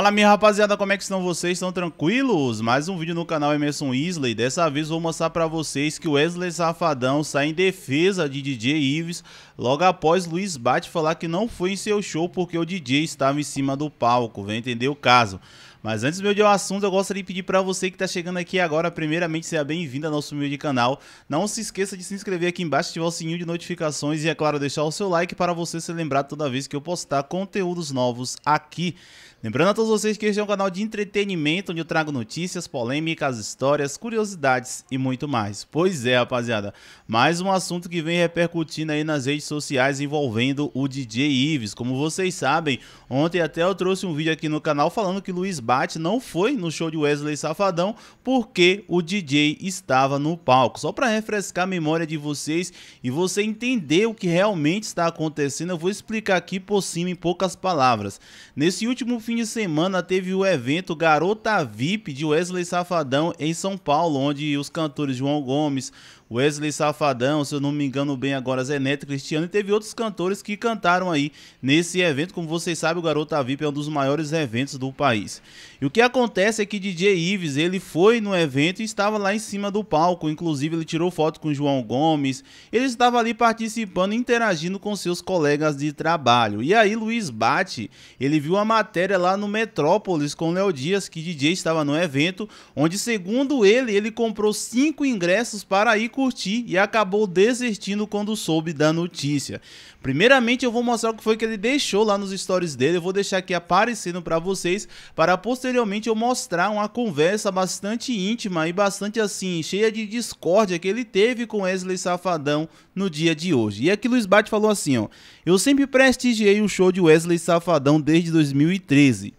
Fala minha rapaziada, como é que estão vocês? Estão tranquilos? Mais um vídeo no canal Emerson Isley. Dessa vez vou mostrar pra vocês que o Wesley Safadão sai em defesa de DJ Ives logo após Luiz Bate falar que não foi em seu show porque o DJ estava em cima do palco, vem entender o caso. Mas antes meu de um assunto, eu gostaria de pedir para você que está chegando aqui agora, primeiramente, seja bem-vindo ao nosso humilde canal. Não se esqueça de se inscrever aqui embaixo, ativar o sininho de notificações e, é claro, deixar o seu like para você se lembrar toda vez que eu postar conteúdos novos aqui. Lembrando a todos vocês que este é um canal de entretenimento onde eu trago notícias, polêmicas, histórias, curiosidades e muito mais. Pois é, rapaziada, mais um assunto que vem repercutindo aí nas redes sociais envolvendo o DJ Ives. Como vocês sabem, ontem até eu trouxe um vídeo aqui no canal falando que Luiz Bate não foi no show de Wesley Safadão porque o DJ estava no palco. Só para refrescar a memória de vocês e você entender o que realmente está acontecendo, eu vou explicar aqui por cima em poucas palavras. Nesse último fim de semana teve o evento Garota VIP de Wesley Safadão em São Paulo, onde os cantores João Gomes, Wesley Safadão, se eu não me engano bem agora, Zé Neto, Cristiano, e teve outros cantores que cantaram aí nesse evento. Como vocês sabem, o Garota VIP é um dos maiores eventos do país. E o que acontece é que DJ Ives, ele foi no evento e estava lá em cima do palco, inclusive ele tirou foto com João Gomes, ele estava ali participando, interagindo com seus colegas de trabalho. E aí Luiz Bate, ele viu a matéria lá no Metrópolis com Léo Dias, que DJ estava no evento, onde segundo ele, ele comprou cinco ingressos para ir com curtir e acabou desistindo quando soube da notícia. Primeiramente, eu vou mostrar o que foi que ele deixou lá nos stories dele, eu vou deixar aqui aparecendo para vocês, para posteriormente eu mostrar uma conversa bastante íntima e bastante assim, cheia de discórdia que ele teve com Wesley Safadão no dia de hoje. E aqui Luiz Bate falou assim, ó: "Eu sempre prestigiei o show de Wesley Safadão desde 2013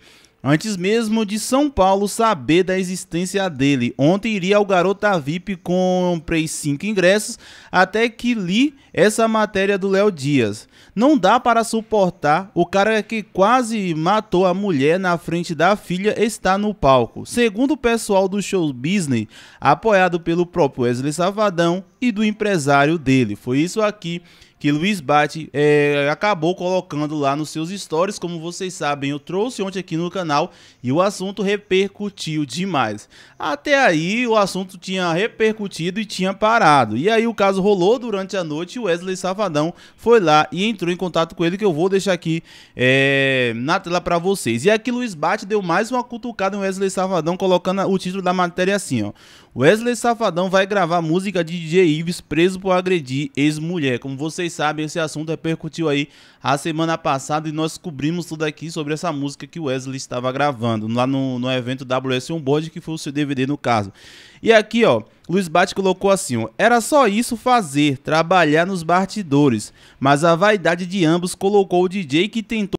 antes mesmo de São Paulo saber da existência dele. Ontem iria ao Garota VIP, comprei cinco ingressos, até que li essa matéria do Léo Dias. Não dá para suportar, o cara que quase matou a mulher na frente da filha está no palco. Segundo o pessoal do show Disney, apoiado pelo próprio Wesley Savadão, e do empresário dele. Foi isso aqui que Luiz Bate é, acabou colocando lá nos seus stories. Como vocês sabem, eu trouxe ontem aqui no canal e o assunto repercutiu demais. Até aí, o assunto tinha repercutido e tinha parado. E aí, o caso rolou durante a noite e o Wesley Safadão foi lá e entrou em contato com ele, que eu vou deixar aqui é, na tela para vocês. E aqui, Luiz Bate deu mais uma cutucada no Wesley Safadão, colocando o título da matéria assim, ó. Wesley Safadão vai gravar música de DJ Ives preso por agredir ex-mulher. Como vocês sabem, esse assunto repercutiu aí a semana passada e nós cobrimos tudo aqui sobre essa música que Wesley estava gravando lá no, no evento WS Onboard, que foi o seu DVD no caso. E aqui, ó, Luiz Bate colocou assim, ó, era só isso fazer, trabalhar nos bastidores, mas a vaidade de ambos colocou o DJ que tentou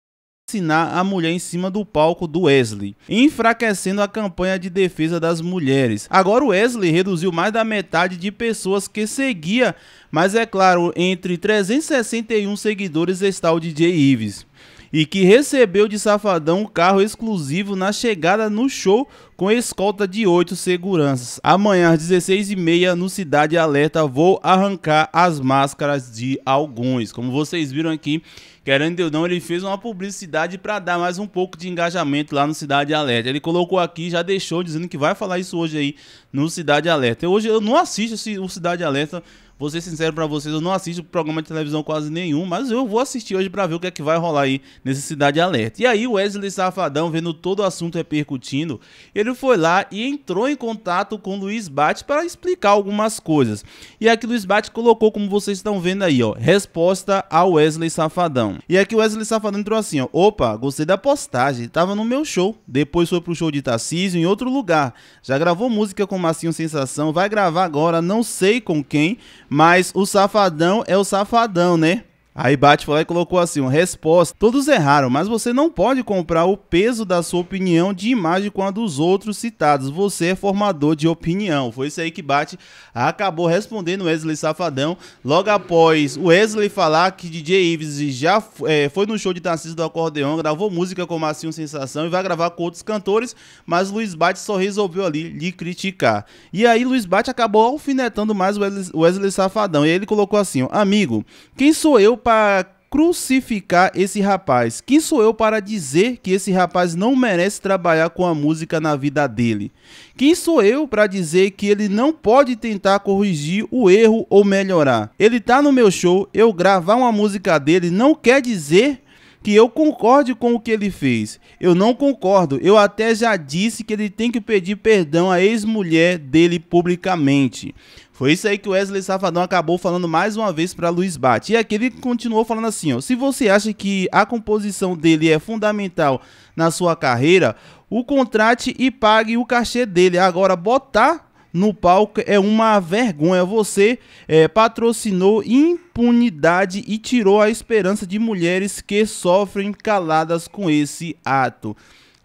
assassinar a mulher em cima do palco do Wesley, enfraquecendo a campanha de defesa das mulheres. Agora o Wesley reduziu mais da metade de pessoas que seguia, mas é claro, entre 361 seguidores está o DJ Ives e que recebeu de Safadão um carro exclusivo na chegada no show com escolta de oito seguranças. Amanhã às 16h30 no Cidade Alerta vou arrancar as máscaras de alguns. Como vocês viram aqui, querendo ou não, ele fez uma publicidade para dar mais um pouco de engajamento lá no Cidade Alerta. Ele colocou aqui, já deixou dizendo que vai falar isso hoje aí no Cidade Alerta. Hoje eu não assisto o Cidade Alerta Vou ser sincero para vocês, eu não assisto programa de televisão quase nenhum, mas eu vou assistir hoje para ver o que é que vai rolar aí nesse Cidade Alerta. E aí o Wesley Safadão, vendo todo o assunto repercutindo, ele foi lá e entrou em contato com Luiz Bate para explicar algumas coisas. E aqui Luiz Bate colocou, como vocês estão vendo aí, ó, resposta ao Wesley Safadão. E aqui o Wesley Safadão entrou assim, ó, opa, gostei da postagem, tava no meu show, depois foi pro show de Tarcísio em outro lugar. Já gravou música com Massinho Sensação, vai gravar agora, não sei com quem, mas o safadão é o safadão, né? Aí Bate falou e colocou assim: uma resposta. Todos erraram, mas você não pode comprar o peso da sua opinião de imagem com a dos outros citados. Você é formador de opinião. Foi isso aí que Bate acabou respondendo Wesley Safadão. Logo após Wesley falar que DJ Ives já é, foi no show de Tarcísio do Acordeão, gravou música com Marcinho Sensação e vai gravar com outros cantores, mas Luiz Bate só resolveu ali lhe criticar. E aí Luiz Bate acabou alfinetando mais Wesley, Wesley Safadão. E ele colocou assim: amigo, quem sou eu para crucificar esse rapaz? Quem sou eu para dizer que esse rapaz não merece trabalhar com a música na vida dele? Quem sou eu para dizer que ele não pode tentar corrigir o erro ou melhorar? Ele tá no meu show, eu gravar uma música dele não quer dizer que eu concorde com o que ele fez. Eu não concordo. Eu até já disse que ele tem que pedir perdão à ex-mulher dele publicamente. Foi isso aí que o Wesley Safadão acabou falando mais uma vez para Luiz Bate. E aqui ele continuou falando assim, ó, se você acha que a composição dele é fundamental na sua carreira, o contrate e pague o cachê dele. Agora botar no palco é uma vergonha. Você é, patrocinou impunidade e tirou a esperança de mulheres que sofrem caladas com esse ato.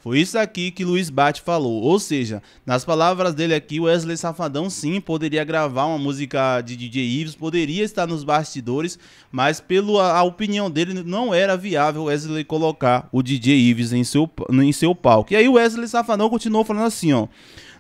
Foi isso aqui que Luiz Bate falou. Ou seja, nas palavras dele aqui, Wesley Safadão sim poderia gravar uma música de DJ Ives, poderia estar nos bastidores, mas pela opinião dele não era viável Wesley colocar o DJ Ives em seu, em seu palco. E aí Wesley Safadão continuou falando assim, ó.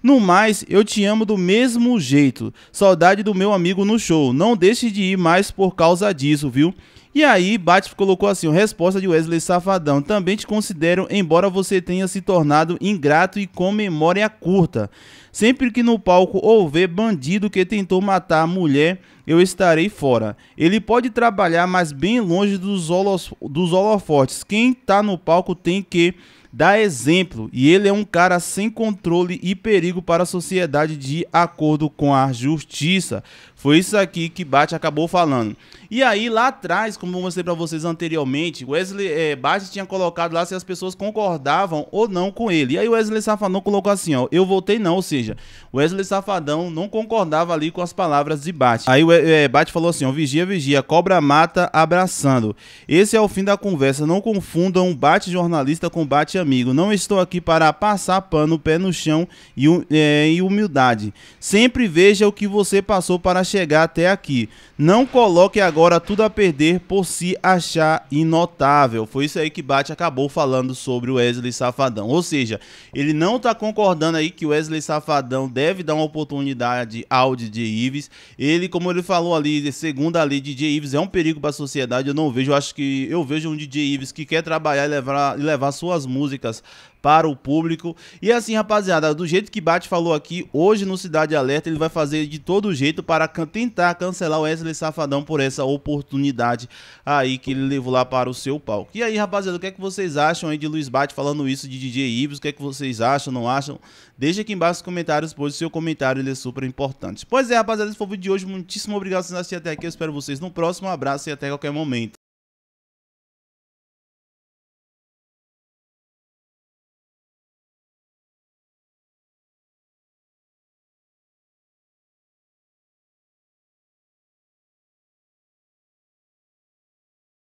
No mais, eu te amo do mesmo jeito. Saudade do meu amigo no show. Não deixe de ir mais por causa disso, viu? E aí, Batman colocou assim: resposta de Wesley Safadão. Também te considero, embora você tenha se tornado ingrato e com memória curta. Sempre que no palco houver bandido que tentou matar a mulher, eu estarei fora. Ele pode trabalhar, mas bem longe dos, holofortes. dos Quem tá no palco tem que dá exemplo e ele é um cara sem controle e perigo para a sociedade de acordo com a justiça. Foi isso aqui que Bate acabou falando. E aí, lá atrás, como eu mostrei para vocês anteriormente, Wesley é, Bate tinha colocado lá se as pessoas concordavam ou não com ele. E aí, Wesley Safadão colocou assim: ó, eu votei não. Ou seja, Wesley Safadão não concordava ali com as palavras de Bate. Aí, é, Bate falou assim: ó, vigia, vigia, cobra mata abraçando. Esse é o fim da conversa. Não confundam Bate jornalista com Bate amigo. Não estou aqui para passar pano, pé no chão e, é, e humildade. Sempre veja o que você passou para chegar até aqui. Não coloque agora tudo a perder por se achar inotável. Foi isso aí que Bate acabou falando sobre o Wesley Safadão. Ou seja, ele não está concordando aí que o Wesley Safadão deve dar uma oportunidade ao DJ Ives. Ele, como ele falou ali, segundo a lei, DJ Ives é um perigo para a sociedade. Eu não vejo, eu acho que eu vejo um DJ Ives que quer trabalhar e levar, e levar suas músicas para o público. E assim, rapaziada, do jeito que Bate falou aqui, hoje no Cidade Alerta ele vai fazer de todo jeito para can tentar cancelar o Wesley Safadão por essa oportunidade aí que ele levou lá para o seu palco. E aí, rapaziada, o que é que vocês acham aí de Luiz Bate falando isso de DJ Ives O que é que vocês acham, não acham? Deixa aqui embaixo nos comentários, pois o seu comentário ele é super importante. Pois é, rapaziada, esse foi o vídeo de hoje. Muitíssimo obrigado por assistir até aqui. Eu espero vocês no próximo. Um abraço e até qualquer momento.